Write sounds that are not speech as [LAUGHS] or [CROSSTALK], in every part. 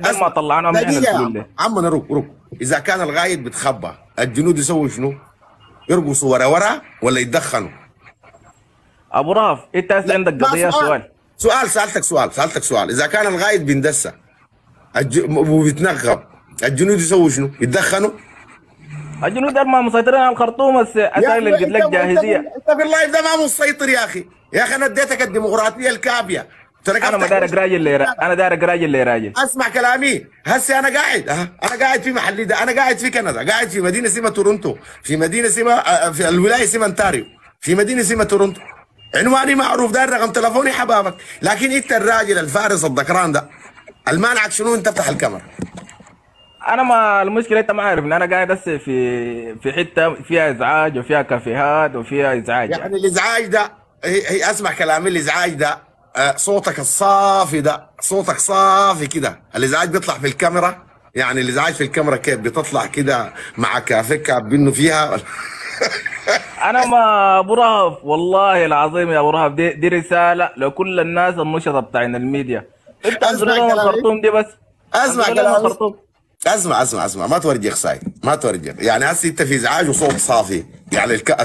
ما طلعنا من دقيقة عمنا رك رك اذا كان الغايد بتخبى الجنود يسووا شنو؟ يرقصوا ورا ورا ولا يتدخنوا؟ ابو راف انت عندك قضيه سؤال سؤال سالتك سؤال سالتك سؤال اذا كان الغايد بيندسى وبيتنغب الجنود يسووا شنو؟ يتدخنوا؟ الجنود ما مسيطرين على الخرطوم اسائل لك جاهزيه انت في اللايف ده ما مسيطر يا اخي يا اخي انا اديتك الديمقراطيه الكافيه انا ما داير راجل لي انا داير راجل لي راجل اسمع كلامي هسه انا قاعد أه؟ انا قاعد في محلي ده انا قاعد في كندا قاعد في مدينه اسمها تورونتو في مدينه اسمها أه، أه، في الولايه اسمها انتاريو في مدينه اسمها تورونتو عنواني معروف داير رقم تلفوني حبابك لكن انت الراجل الفارس الذكران ده المانعك شنو انت تفتح الكاميرا انا ما المشكله انت ما عارف ان انا قاعد هسه في في حته فيها ازعاج وفيها كافيهات وفيها ازعاج يعني, يعني الازعاج ده هي اسمع كلامي الازعاج ده آه، صوتك الصافي ده صوتك صافي كده الازعاج بيطلع في الكاميرا يعني الازعاج في الكاميرا كيف بتطلع كده مع كافكة بانه فيها [LAUGHS] انا ما ابو رهف والله العظيم يا ابو رهف دي, دي رساله لكل الناس النشطه بتاعنا الميديا انت اسمع كلامي دي بس اسمع كلامي اسمع اسمع اسمع ما تورجي ساي ما تورجي يعني هسه انت في ازعاج وصوت صافي يعني الك...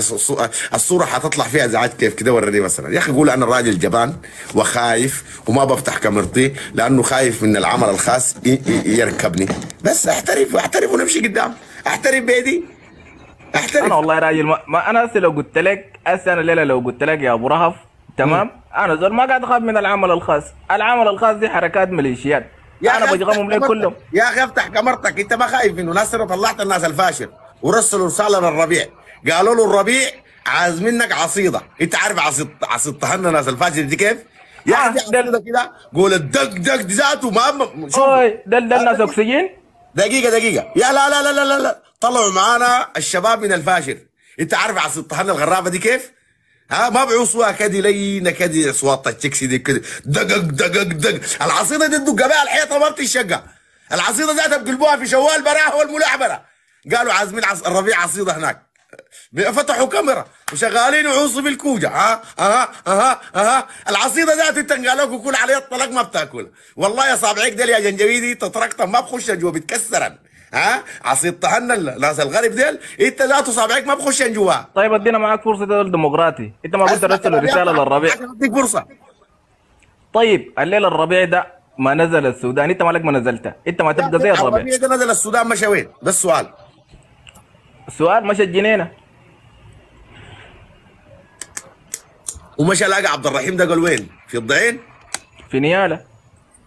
الصوره حتطلع فيها ازعاج كيف كده وريني مثلا يا اخي قول انا راجل جبان وخايف وما بفتح كاميرتي لانه خايف من العمل الخاص ي... ي... يركبني بس احترف احترف ونمشي قدام احترف بيدي احترف انا والله راجل ما, ما انا هسه لو قلت لك هسه انا الليله لو قلت لك يا ابو رهف تمام م. انا زول ما قاعد اخاف من العمل الخاص العمل الخاص دي حركات ميليشيات يا انا بجرمهم ليه كلهم يا اخي افتح كمرتك انت ما خايف انه ناس طلعت الناس الفاشل ورسلوا رساله للربيع قالوا له الربيع عايز منك عصيده انت عارف عصيد عصيده طحنا الفاشل دي كيف؟ يا آه. اخي آه كده قول الدق دق ذاته ما اوي ده ده الناس آه. اكسجين دقيقه دقيقه يا لا لا لا لا لا, لا. طلعوا معانا الشباب من الفاشل انت عارف عصيده طحنا الغرابه دي كيف؟ ها ما بعصوا كدي لينه كدي اصوات التكسي دي كده دقق دقق دق العصيده دي تدق بها الحيطه ما بتشقى العصيده ذاتها بقلبوها في شوال براها والملعبره قالوا عازمين عص... الربيع عصيده هناك فتحوا كاميرا وشغالين يعوصوا بالكوجة ها ها ها ها العصيدة ذات انت قالوك وكل عليها الطلاق ما بتاكلها والله يا صابعيك دل يا جنجبيدي تتركتها ما بخش جوا بتكسرن ها عصيت طحن ناس الغرب ديل انت لا تصابعك ما بخشن جوا طيب ادينا معاك فرصه ده ديمقراطي انت ما قلت رسل رساله للربيع اديك فرصه طيب الليله الربيع ده ما نزل السودان انت مالك ما نزلته انت ما تبدا زي الربيع الربيع ده نزل السودان مشى وين ده السؤال السؤال مشى الجنينه ومشى لاقى عبد الرحيم ده قال وين في الضعين في نياله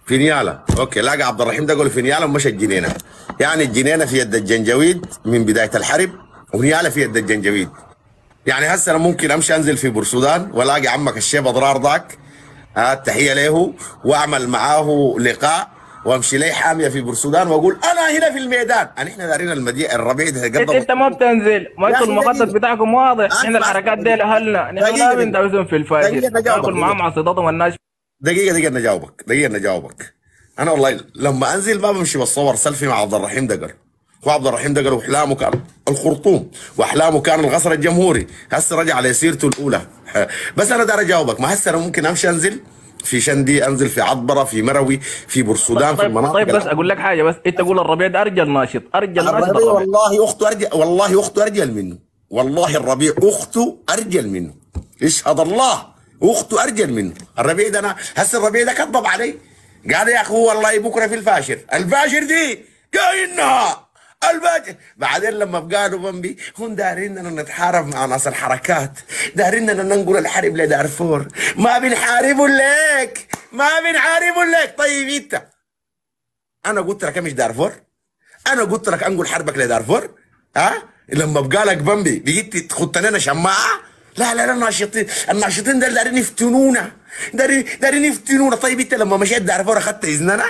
فينيالا اوكي لاقى عبد الرحيم ده قول فينيالا ومشى الجنينه يعني الجنينه في يد الجنجويد من بدايه الحرب وفينيالا في يد الجنجويد يعني هسه انا ممكن امشي انزل في بورسودان والاقي عمك الشيب اضرار ذاك التحيه آه، له واعمل معاه لقاء وامشي لي حاميه في بورسودان واقول انا هنا في الميدان انا يعني احنا دارين المدي الربيع ده قبل انت ما بتنزل ما يكون المخطط بتاعكم واضح احنا الحركات دي لاهلنا نحن ما بندوزهم في الفاجر ناكل معاهم عصيدتهم الناشفه دقيقه دقيقه انا جاوبك دقيقه انا جاوبك انا والله لما انزل ما بمشي بتصور سيلفي مع عبد الرحيم دقر هو عبد الرحيم دقر واحلامه كان الخرطوم واحلامه كان الغصر الجمهوري هسه رجع لسيرته الاولى بس انا داري اجاوبك ما هسه انا ممكن امشي انزل في شندي انزل في عطبره في مروي في بورسودان طيب في طيب، المناطق طيب بس اقول لك حاجه بس انت قول الربيع ده ارجل ناشط ارجل ناشط والله اخته ارجل والله اخته ارجل منه والله الربيع اخته ارجل منه اشهد الله اخته ارجل منه الربيع ده انا هسه الربيع ده كذب علي قال يا اخو والله بكره في الفاشر الفاشر دي كاينها الفاشر بعدين لما قالوا بمبي هم دارين اننا نتحارب مع ناس الحركات دارين اننا ننقل الحرب لدارفور ما بنحاربوا لك ما بنحاربوا لك طيب انت انا قلت لك مش دارفور انا قلت لك انقل حربك لدارفور ها لما بقالك بمبي بقيت تخطنا لنا شماعه لا لا لا الناشطين الناشطين ده دارين يفتنونا دارين دارين يفتنونا طيب انت لما مشيت فور اخذت اذننا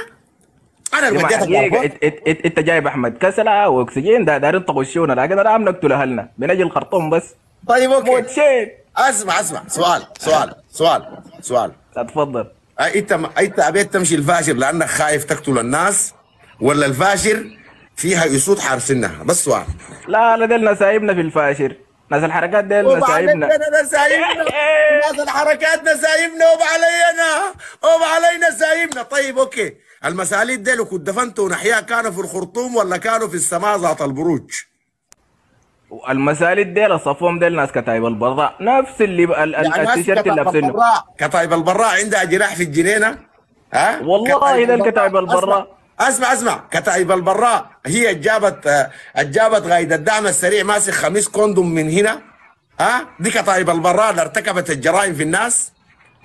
انا اللي وديتك انت جايب احمد كسله واكسجين دا دارين تغشونا لكن انا عم نقتل اهلنا من اجل الخرطوم بس طيب اوكي موتشين اسمع اسمع سؤال سؤال سؤال سؤال اتفضل انت انت ابيت تمشي الفاشر لانك خايف تقتل الناس ولا الفاشر فيها يسود حارسنها بس سؤال لا لا ده سايبنا في الفاشر ناس الحركات دي نسايبنا نسايبنا [LAUGHS] ناس الحركات نسايبنا وب علينا وب علينا سايبنا طيب اوكي المساليد دي لو كنت دفنتوا نحيا كانوا في الخرطوم ولا كانوا في السماء ذات البروج المساليد دي صفهم دي ناس كتايب البراء نفس اللي يعني التيشيرت اللي لابسينه كتايب البراء عندها جراح في الجنينه ها والله ده الكتايب البراء اسمع اسمع كتائب البراء هي جابت آه، جابت غايد الدعم السريع ماسك خميس كوندوم من هنا ها دي كتائب البراء اللي ارتكبت الجرائم في الناس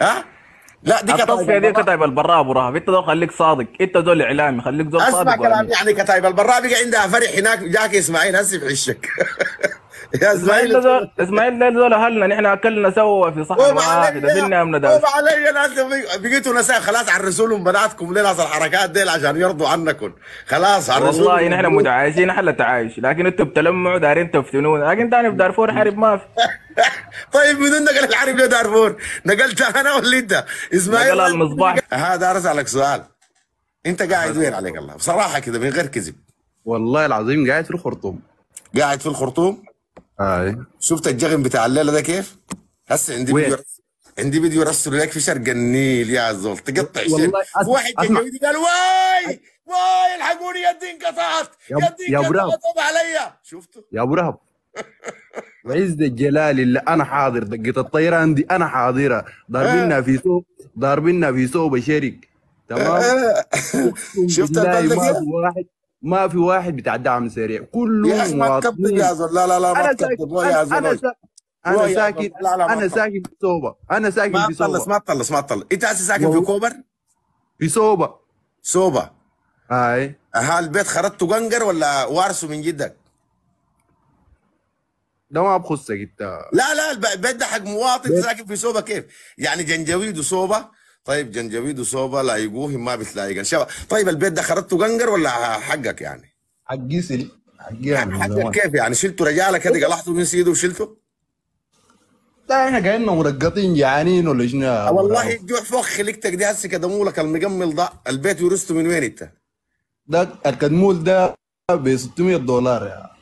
ها لا دي كتائب البراء دي كتائب البراء ابو رهف انت دول خليك صادق انت دول اعلامي خليك دول صادق اسمع كلام يعني كتائب البراء بقى عندها فرح هناك جاك اسماعيل هسه في عشك [LAUGHS] يا اسماعيل اسماعيل ليل دول اهلنا نحن اكلنا سوا في صحن واحده بينا من داس علي ناس بقيتوا ناس خلاص عرسوا لهم بناتكم ليه الحركات دي عشان يرضوا عنكم خلاص عرسوا والله نحن متعايشين احلى تعايش لكن انتم بتلمعوا دارين تفتنون لكن ثاني في دارفور [LAUGHS] حرب ما في طيب من نقل الحرب يا دارفور؟ نقلتها انا ولا انت؟ اسماعيل نقل المصباح هذا اسالك سؤال انت قاعد وين عليك الله بصراحه كذا من غير كذب والله العظيم قاعد في الخرطوم قاعد في الخرطوم اي آه. شفت الجغم بتاع الليله ده كيف؟ هسه عندي وين. فيديو عندي فيديو رسله لك في شرق النيل يا زول تقطع شيء واحد جنجويدي قال واي واي الحقوني يدي انقطعت يدي انقطعت يا علي شفته يا ابو رهب [LAUGHS] وعز الجلال اللي انا حاضر دقه الطيران دي انا حاضرها ضاربيننا آه. في سوق ضاربيننا في سوق بشرك آه. تمام [LAUGHS] شفت واحد ما في واحد بتاع دعم سريع كله يا اخي ما تكبر يا زول لا لا لا ما تكبر يا زول انا انا ساكن انا ساكن في صوبه انا ساكن في صوبه ما تطلس ما تطلس ما انت هسه ساكن في كوبر في صوبه صوبه هاي ها البيت خرطته قنقر ولا وارثه من جدك؟ ده ما بخصك انت لا لا البيت ده حق مواطن ساكن في صوبه كيف؟ يعني جنجويد وصوبه طيب جنجبيد وصوبه لايقوهم ما بتلايقن شباب طيب البيت ده خرجته قنقر ولا حقك يعني؟ حق حق يعني, يعني كيف يعني شلته رجالك كده قلحته من سيده وشلته؟ لا احنا كاننا مرقطين جعانين ولا شنو آه، والله الجوع فوق خلقتك دي هسه كدمولك المقمل ده البيت ورثته من وين انت؟ ده الكدمول ده ب 600 دولار يا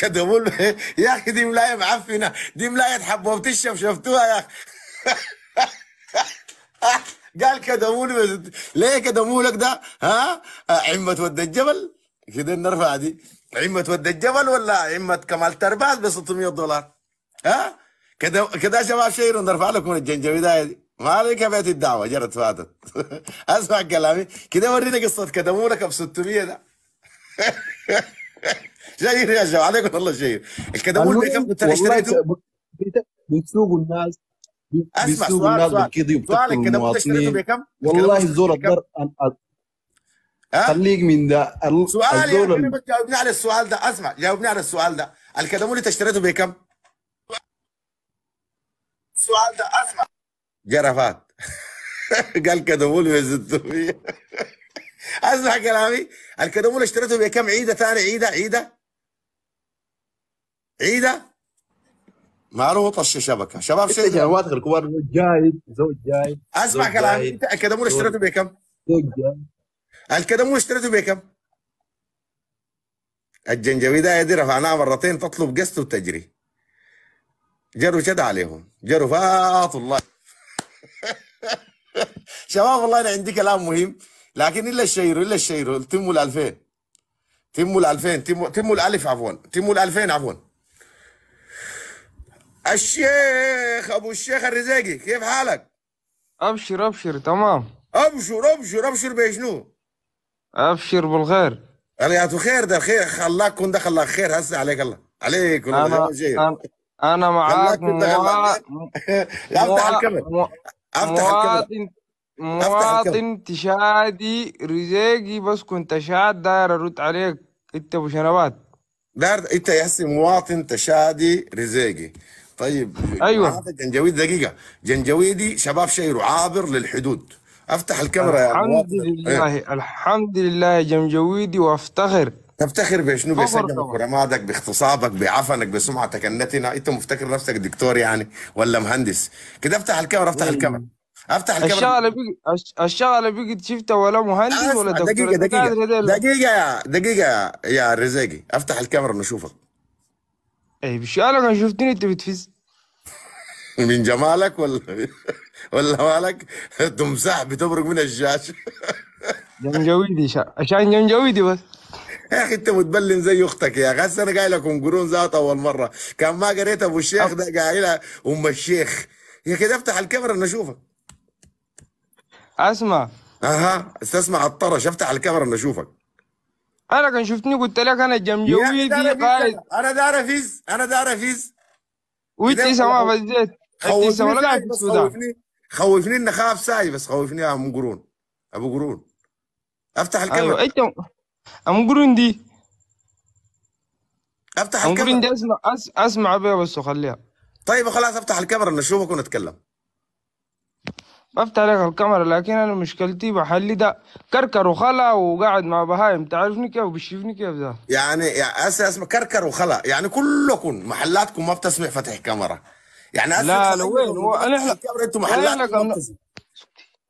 كدمول [LAUGHS] يا اخي دي ملايه معفنه دي ملايه حبوبه الشف شفتوها يا اخي [LAUGHS] [LAUGHS] قال كدموني ليه كدموا لك ده ها آه، عمة ود الجبل كده النرفع دي عمة ود الجبل ولا عمة كمال ترباز ب 600 دولار ها كده كده يا شباب شير نرفع لكم الجنجبيدايه ده ما عليك بيت الدعوه جرت فاتت [LAUGHS] اسمع كلامي كده ورينا قصه كدموا لك ب 600 ده [LAUGHS] شير يا شباب عليكم الله شير الكدمون ده كم اشتريته بيسوقوا الناس اسمع سؤال سؤال سؤال كده مستشفى بكم والله الزور الضر خليك من ده سؤال يا جاوبني على السؤال ده اسمع جاوبني على السؤال ده الكدمولي [LAUGHS] اللي اشتريته بكم؟ السؤال ده اسمع جرفات قال كدمولي ب 600 اسمع كلامي الكدمولي اشتريته بكم عيده ثاني عيده عيده عيده ما طش الشبكه شباب شو شنو جواتك الكبار جايد زوج جايد اسمع كلامي انت الكدمون اشتريته بكم؟ زوج الكدمون اشتريته بكم؟ الجنجويدة يا دي رفعناها مرتين تطلب قسط وتجري جروا شد عليهم جروا فات الله [LAUGHS] شباب والله انا عندي كلام مهم لكن الا الشير الا الشير تموا ال 2000 تموا ال 2000 تموا تموا الالف عفوا تموا ال 2000 عفوا الشيخ ابو الشيخ الرزاقي كيف حالك؟ ابشر ابشر تمام ابشر ابشر ابشر بشنو؟ ابشر بالخير يا خير ده خير خلاك كن دخل لك خير هسه عليك الله عليك انا خير. انا, أنا معاك مو... [LAUGHS] افتح الكاميرا مو... افتح الكاميرا مواطن تشادي رزاقي بس كنت شاد داير ارد عليك انت ابو شنبات داير انت يا مواطن تشادي رزاقي طيب ايوه آه، جنجويد دقيقه جنجويدي شباب شيرو عابر للحدود افتح الكاميرا يا إيه. الحمد لله إيه؟ الحمد لله جنجويدي وافتخر تفتخر بشنو بسجنك برمادك باغتصابك بعفنك بسمعتك النتنه انت مفتكر نفسك دكتور يعني ولا مهندس كده افتح الكاميرا افتح أيوة. الكاميرا افتح الكاميرا الشغله بقت الشغله بقت شفتها ولا مهندس ولا دكتور دقيقه دقيقه دقيقه يا دقيقه يا رزاقي افتح الكاميرا نشوفك اي بشالك انا شفتني انت بتفز من جمالك ولا [LAUGHS] ولا مالك تمساح بتبرق من الشاشه جنجويدي شا... عشان جنجويدي بس يا اخي انت متبلن زي اختك يا اخي هسه انا قايل لكم قرون ذات اول مره كان ما قريت ابو الشيخ ده قايلها ام الشيخ يا كده افتح الكاميرا انا اشوفك اسمع اها استسمع الطرش افتح الكاميرا انا اشوفك انا كان شفتني قلت لك انا الجمجوي دي انا دار فيز انا دار فيز وانت سما فزيت خوفني خوفني اني خاف ساي بس خوفني ام قرون ابو قرون افتح الكاميرا ايوه انت ام قرون دي افتح الكاميرا اسمع اسمع بيها بس وخليها طيب خلاص افتح الكاميرا نشوفك ونتكلم بفتح لك الكاميرا لكن انا مشكلتي بحلي ده كركر وخلا وقاعد مع بهايم تعرفني كيف وبتشوفني كيف ده يعني يا اسمع اسمع كركر وخلا يعني كلكم محلاتكم ما بتسمع فتح كاميرا يعني لا لا وين هو احنا انتم محلاتكم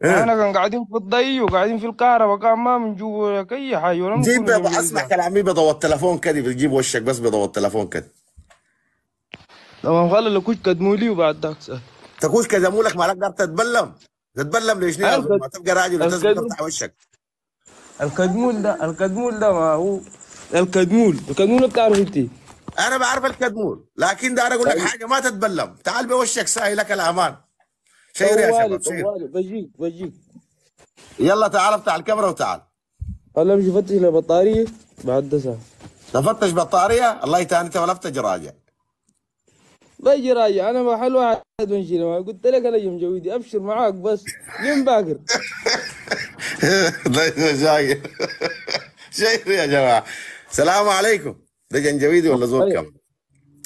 إيه؟ انا كان قاعدين في الضي وقاعدين في الكهرباء كان ما بنجيب لك اي حاجه ولا جيب اسمع كلامي بضوء التليفون كده بتجيب وشك بس بضوء التليفون كده تمام خلي لكوش كدمولي وبعد ذاك سهل كذا مولك ما قدرت تتبلم تتبلم ليش ما تبقى راجل وتسكت تفتح وشك الكدمول ده الكدمول ده ما هو الكدمول الكدمول بتعرف انت انا بعرف الكدمول لكن ده انا اقول لك طيب. حاجه ما تتبلم تعال بوشك ساي لك الامان شير يا طيب، شباب شير طيب، بجيك بجيك يلا تعال افتح الكاميرا وتعال هلا مش فتش البطاريه بطاريه بعد ده تفتش بطاريه الله يتهاني انت ولا راجع بجي راجع انا محل واحد جنوا قلت لك انا يوم جويدي ابشر معاك بس يوم باكر طيب شايف شايف يا جماعه السلام عليكم دجن جنجويدي ولا زول كم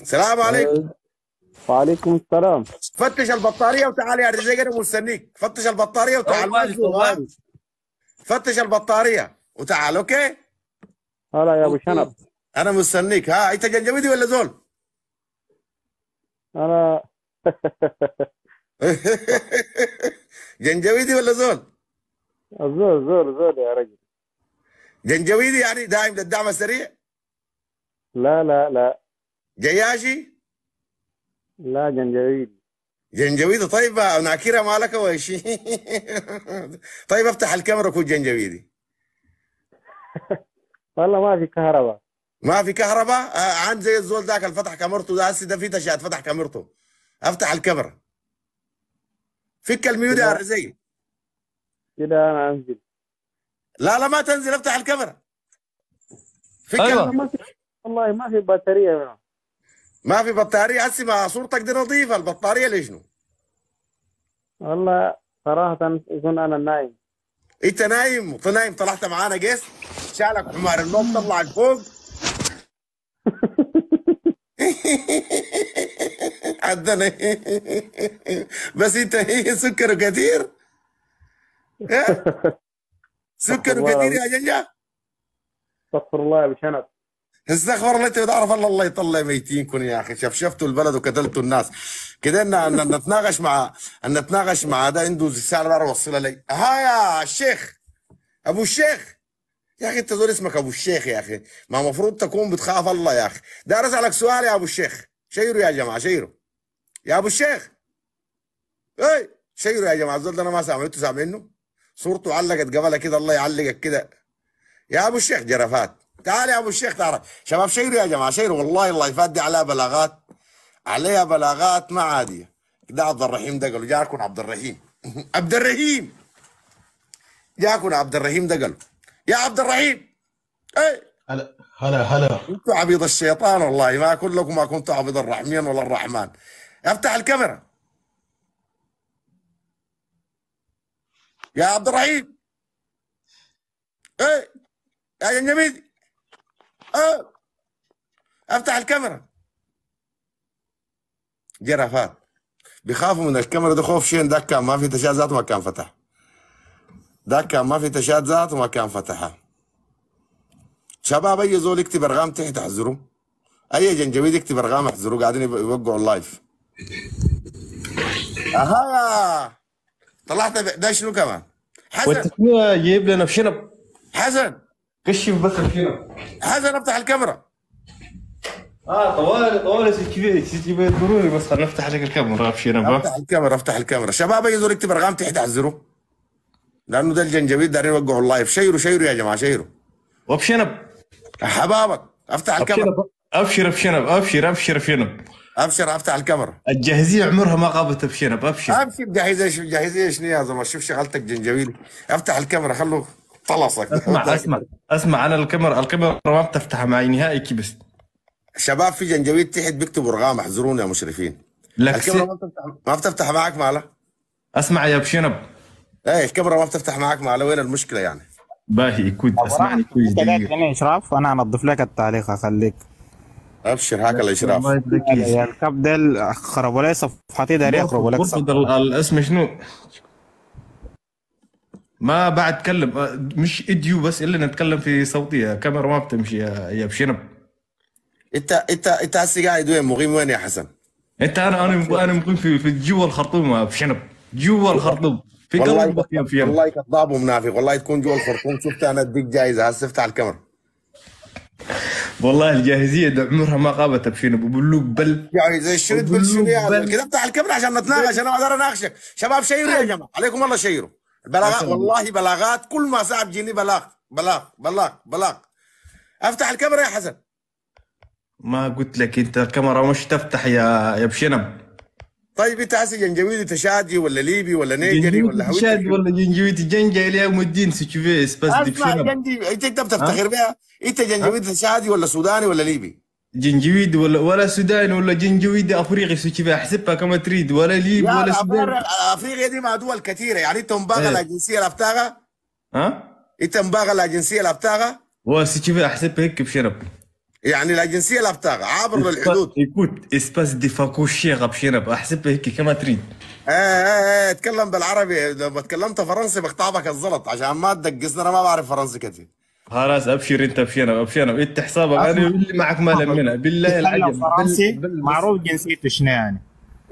السلام عليكم وعليكم السلام فتش البطاريه وتعال يا رزق انا مستنيك فتش البطاريه وتعال طيب، فتش البطاريه وتعال اوكي هلا يا ابو شنب انا مستنيك ها انت جنجويدي ولا زول؟ انا [LAUGHS] جنجويدي ولا زول؟ زول زول زول يا رجل جنجويدي يعني دائم للدعم السريع؟ لا لا لا جياشي؟ لا جنجويدي جنجويدي طيب ناكيرا مالك وش [LAUGHS] طيب افتح الكاميرا كون جنجويدي [LAUGHS] والله ما في كهرباء ما في كهرباء آه عن زي الزول ذاك اللي فتح كاميرته ده هسه ده في تشات فتح كاميرته افتح الكاميرا فك الميوت يا زي كده انا انزل لا لا ما تنزل افتح الكاميرا فك أيوة. والله ما في بطاريه ما في بطاريه هسه ما صورتك دي نظيفه البطاريه لشنو؟ والله صراحه يكون انا نايم انت نايم وانت نايم طلعت معانا جيس شالك حمار النوم طلعك فوق [LAUGHS] عندنا بس انت سكر كثير سكر كثير يا جنجة استغفر الله يا بشنب استغفر الله انت بتعرف الله الله يطلع ميتينكم يا اخي شفشفتوا البلد وقتلتوا الناس كده ان نتناقش مع ان نتناقش مع ده عنده سعر اللي اوصلها لي ها يا شيخ ابو الشيخ يا اخي انت زول اسمك ابو الشيخ يا اخي ما المفروض تكون بتخاف الله يا اخي دار اسالك سؤال يا ابو الشيخ شيروا يا جماعه شيروا يا ابو الشيخ اي شيروا يا جماعه الزول ده انا ما سامعه انتوا سامعينه صورته علقت قبلها كده الله يعلقك كده يا ابو الشيخ جرفات تعال يا ابو الشيخ تعال شباب شيروا يا جماعه شيروا والله الله يفدي عليها بلاغات عليها بلاغات ما عاديه ده عبد الرحيم ده قالوا جاكم عبد الرحيم [LAUGHS] عبد الرحيم جاكم عبد الرحيم ده قالوا يا عبد الرحيم اي هلا هلا هلا كنت عبيد الشيطان والله ما اقول لكم ما كنت عبيد الرحمن ولا الرحمن افتح الكاميرا يا عبد الرحيم اي يا جنميدي اه افتح الكاميرا جرافات بيخافوا من الكاميرا ده خوف شين ده كان ما في تجهيزات ما كان فتح ده كان ما في تشات ذات ما كان فتحها شباب اي زول يكتب ارقام تحت احذروا اي جنجويد يكتب ارقام احذروا قاعدين يوقعوا اللايف اها طلعت ده شنو كمان حسن جيب لنا شنب حسن كشف بس الشنب حسن افتح الكاميرا اه طوالي طوالي كبير ضروري بس خليني نفتح لك الكاميرا افتح الكاميرا افتح الكاميرا شباب اي زول يكتب ارقام تحت احذروا لانه ده الجنجبيل دارين يوقعوا اللايف شيروا شيروا يا جماعه شيروا وبشنب حبابك افتح الكاميرا ابشر بشنب ابشر ابشر بشنب ابشر افتح الكاميرا الجاهزيه عمرها ما غابت بشنب ابشر ابشر جاهزيه ايش جاهزيه ايش يا زلمه شوف شغلتك جنجبيل افتح الكاميرا خلوه طلصك اسمع [LAUGHS] اسمع اسمع انا الكاميرا الكاميرا ما بتفتح معي نهائي كبس شباب في جنجبيل تحت بيكتبوا رغام احذرونا يا مشرفين لك الكاميرا ما بتفتح ما بتفتح معك ماله اسمع يا بشنب ايه الكاميرا ما بتفتح معك مع وين المشكله يعني باهي كنت اسمعني كويس دقيقه انا اشراف انظف لك التعليق اخليك ابشر هاك الاشراف الكاب ديل خربوا لي صفحتي داري يخربوا لك الاسم شنو ما بعد تكلم مش اديو بس الا نتكلم في صوتي الكاميرا ما بتمشي يا بشنب انت انت انت هسه قاعد وين مقيم وين يا حسن؟ انت انا انا انا مقيم في في جوا الخرطوم يا بشنب جوا الخرطوم في والله في والله كذاب ومنافق والله تكون جوا الخرطوم شفت انا اديك جائزه هسه افتح الكاميرا والله الجاهزيه ده عمرها ما قابت فينا بقول لك بل جاهزه شنو تقول شنو يعني كده افتح الكاميرا عشان نتناقش انا اقدر اناقشك شباب شيروا يا جماعه عليكم الله شيروا البلاغات والله بلاغات كل ما صعب جيني بلاغ بلاغ بلاغ بلاغ افتح الكاميرا يا حسن ما قلت لك انت الكاميرا مش تفتح يا يا بشنب طيب انت هسه جنجويدي تشادي ولا ليبي ولا نيجري ولا حويتي تشادي ولا جنجويدي اللي يا الدين سيتشوفيس بس اسمع جنجي انت انت بتفتخر بها انت جنجويدي تشادي ولا سوداني ولا ليبي جنجويد ولا ولا سوداني ولا جنجويد افريقي سوتشيفا احسبها كما تريد ولا ليبي ولا سوداني افريقيا دي مع دول كثيره يعني انت مباغله إيه. الجنسيه جنسيه ها انت مباغله جنسيه لابتاغا وسوتشيفا احسبها هيك بشرب يعني لا جنسيه لا بطاقه عابر للحدود ايكوت اسباس دي فاكو شيغ بشينب احسب هيك كما تريد إيه،, ايه ايه اتكلم بالعربي لو تكلمت فرنسي بقطعبك الزلط عشان ما تدقسني انا ما بعرف فرنسي كثير خلاص ابشر انت ابشر ابشر إيه انت حسابك انا اللي معك ما لمنا بالله العظيم فرنسي معروف جنسيته شنو يعني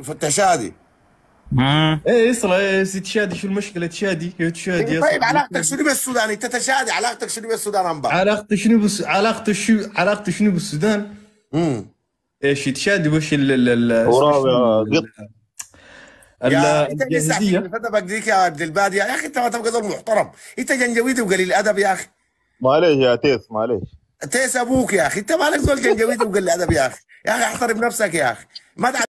فتشادي ايه يصل إيه، تشادي شو المشكله تشادي يا تشادي طيب علاقتك شنو بالسودان انت تشادي علاقتك شنو بالسودان انبا علاقتي شنو بس علاقتي شو علاقتي شنو بالسودان امم ايش تشادي وش ال ال ال ادبك ديك يا عبد البادي يا اخي انت ما تبقى دور محترم انت جنجويدي وقليل ادب يا اخي معليش يا تيس معليش تيس ابوك يا اخي انت مالك دور جنجويدي وقليل ادب يا اخي يا اخي احترم نفسك يا اخي ما